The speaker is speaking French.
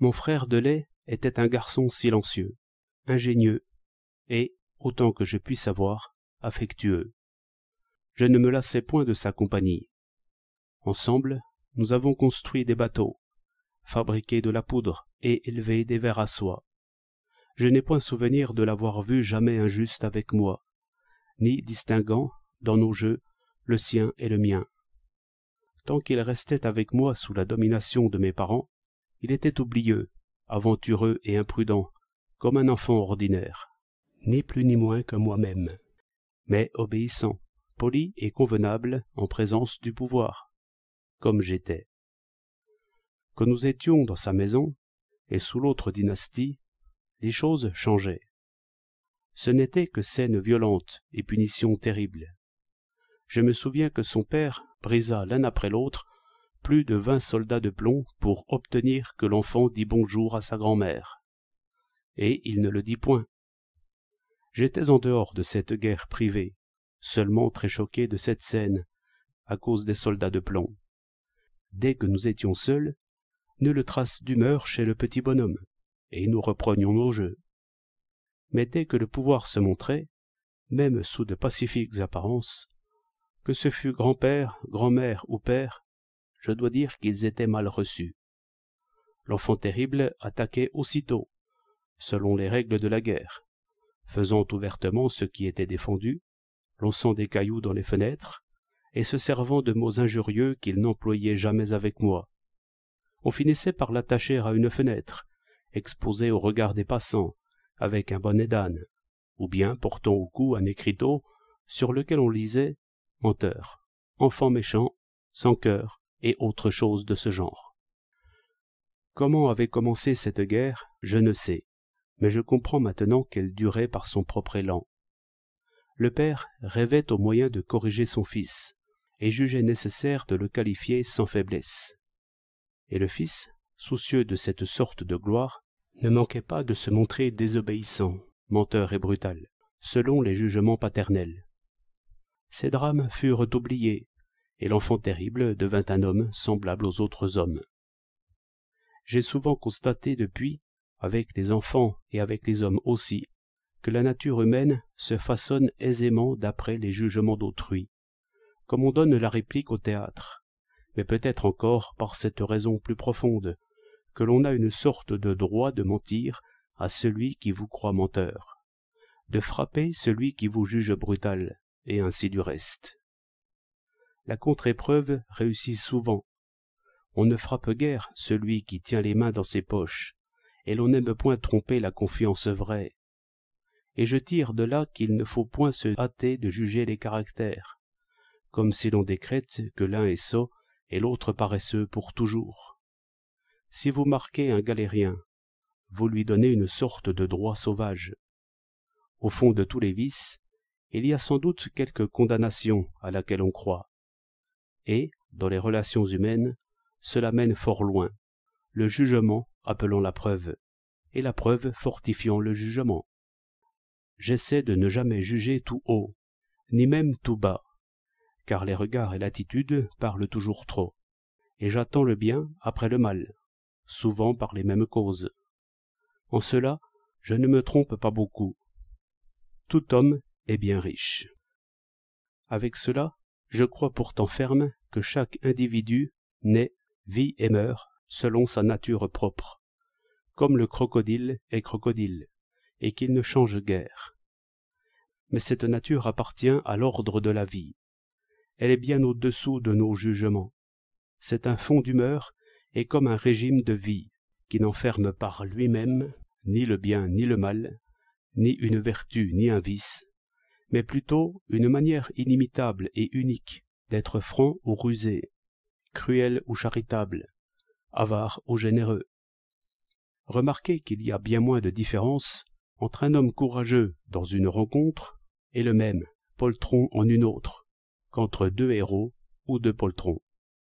Mon frère de était un garçon silencieux, ingénieux et, autant que je puisse savoir, affectueux. Je ne me lassais point de sa compagnie. Ensemble, nous avons construit des bateaux, fabriqué de la poudre et élevé des vers à soie. Je n'ai point souvenir de l'avoir vu jamais injuste avec moi, ni distinguant, dans nos jeux, le sien et le mien. Tant qu'il restait avec moi sous la domination de mes parents, il était oublieux, aventureux et imprudent, comme un enfant ordinaire, ni plus ni moins que moi-même, mais obéissant, poli et convenable en présence du pouvoir, comme j'étais. Quand nous étions dans sa maison, et sous l'autre dynastie, les choses changeaient. Ce n'était que scènes violentes et punitions terribles. Je me souviens que son père brisa l'un après l'autre plus de vingt soldats de plomb pour obtenir que l'enfant dit bonjour à sa grand-mère. Et il ne le dit point. J'étais en dehors de cette guerre privée, seulement très choqué de cette scène, à cause des soldats de plomb. Dès que nous étions seuls, le trace d'humeur chez le petit bonhomme, et nous reprenions nos jeux. Mais dès que le pouvoir se montrait, même sous de pacifiques apparences, que ce fût grand-père, grand-mère ou père, je dois dire qu'ils étaient mal reçus. L'enfant terrible attaquait aussitôt, selon les règles de la guerre, faisant ouvertement ce qui était défendu, lançant des cailloux dans les fenêtres, et se servant de mots injurieux qu'il n'employait jamais avec moi. On finissait par l'attacher à une fenêtre, exposé au regard des passants, avec un bonnet d'âne, ou bien portant au cou un écriteau sur lequel on lisait Menteur, enfant méchant, sans cœur, et autre chose de ce genre. Comment avait commencé cette guerre, je ne sais, mais je comprends maintenant qu'elle durait par son propre élan. Le père rêvait au moyen de corriger son fils, et jugeait nécessaire de le qualifier sans faiblesse. Et le fils, soucieux de cette sorte de gloire, ne manquait pas de se montrer désobéissant, menteur et brutal, selon les jugements paternels. Ces drames furent oubliés, et l'enfant terrible devint un homme semblable aux autres hommes. J'ai souvent constaté depuis, avec les enfants et avec les hommes aussi, que la nature humaine se façonne aisément d'après les jugements d'autrui, comme on donne la réplique au théâtre, mais peut-être encore par cette raison plus profonde, que l'on a une sorte de droit de mentir à celui qui vous croit menteur, de frapper celui qui vous juge brutal, et ainsi du reste la contre-épreuve réussit souvent. On ne frappe guère celui qui tient les mains dans ses poches, et l'on n'aime point tromper la confiance vraie. Et je tire de là qu'il ne faut point se hâter de juger les caractères, comme si l'on décrète que l'un est sot et l'autre paresseux pour toujours. Si vous marquez un galérien, vous lui donnez une sorte de droit sauvage. Au fond de tous les vices, il y a sans doute quelque condamnation à laquelle on croit, et, dans les relations humaines, cela mène fort loin, le jugement appelant la preuve, et la preuve fortifiant le jugement. J'essaie de ne jamais juger tout haut, ni même tout bas, car les regards et l'attitude parlent toujours trop, et j'attends le bien après le mal, souvent par les mêmes causes. En cela, je ne me trompe pas beaucoup. Tout homme est bien riche. Avec cela, je crois pourtant ferme que chaque individu naît, vit et meurt selon sa nature propre, comme le crocodile est crocodile, et qu'il ne change guère. Mais cette nature appartient à l'ordre de la vie. Elle est bien au-dessous de nos jugements. C'est un fond d'humeur et comme un régime de vie qui n'enferme par lui-même ni le bien ni le mal, ni une vertu ni un vice, mais plutôt une manière inimitable et unique d'être franc ou rusé, cruel ou charitable, avare ou généreux. Remarquez qu'il y a bien moins de différence entre un homme courageux dans une rencontre et le même, poltron en une autre, qu'entre deux héros ou deux poltrons.